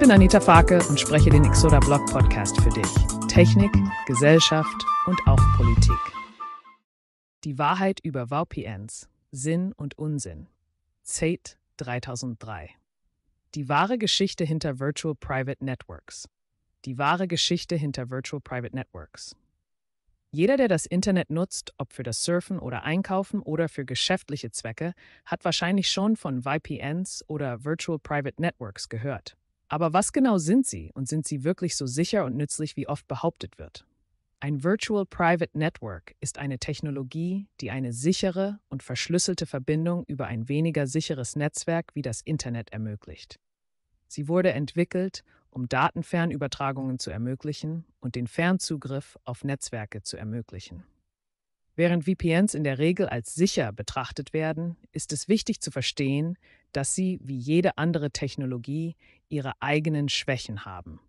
bin Anita Farke und spreche den Exoda Blog Podcast für dich. Technik, Gesellschaft und auch Politik. Die Wahrheit über VPNs, Sinn und Unsinn. Zate 3003. Die wahre Geschichte hinter Virtual Private Networks. Die wahre Geschichte hinter Virtual Private Networks. Jeder, der das Internet nutzt, ob für das Surfen oder Einkaufen oder für geschäftliche Zwecke, hat wahrscheinlich schon von VPNs oder Virtual Private Networks gehört. Aber was genau sind sie und sind sie wirklich so sicher und nützlich, wie oft behauptet wird? Ein Virtual Private Network ist eine Technologie, die eine sichere und verschlüsselte Verbindung über ein weniger sicheres Netzwerk wie das Internet ermöglicht. Sie wurde entwickelt, um Datenfernübertragungen zu ermöglichen und den Fernzugriff auf Netzwerke zu ermöglichen. Während VPNs in der Regel als sicher betrachtet werden, ist es wichtig zu verstehen, dass sie, wie jede andere Technologie, ihre eigenen Schwächen haben.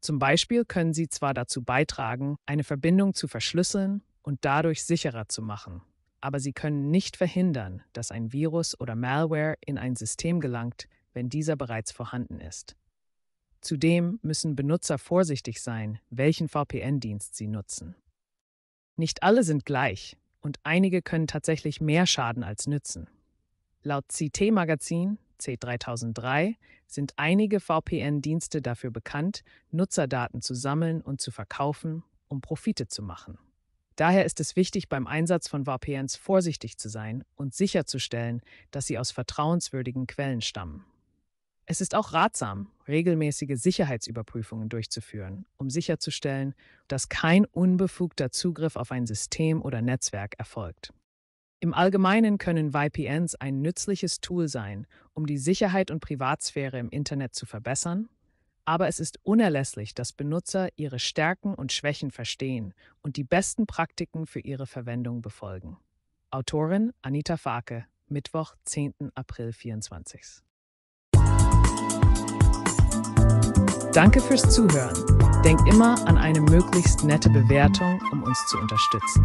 Zum Beispiel können sie zwar dazu beitragen, eine Verbindung zu verschlüsseln und dadurch sicherer zu machen, aber sie können nicht verhindern, dass ein Virus oder Malware in ein System gelangt, wenn dieser bereits vorhanden ist. Zudem müssen Benutzer vorsichtig sein, welchen VPN-Dienst sie nutzen. Nicht alle sind gleich und einige können tatsächlich mehr schaden als nützen. Laut CT-Magazin C3003 sind einige VPN-Dienste dafür bekannt, Nutzerdaten zu sammeln und zu verkaufen, um Profite zu machen. Daher ist es wichtig, beim Einsatz von VPNs vorsichtig zu sein und sicherzustellen, dass sie aus vertrauenswürdigen Quellen stammen. Es ist auch ratsam, regelmäßige Sicherheitsüberprüfungen durchzuführen, um sicherzustellen, dass kein unbefugter Zugriff auf ein System oder Netzwerk erfolgt. Im Allgemeinen können VPNs ein nützliches Tool sein, um die Sicherheit und Privatsphäre im Internet zu verbessern, aber es ist unerlässlich, dass Benutzer ihre Stärken und Schwächen verstehen und die besten Praktiken für ihre Verwendung befolgen. Autorin Anita Farke, Mittwoch, 10. April 24. Danke fürs Zuhören. Denk immer an eine möglichst nette Bewertung, um uns zu unterstützen.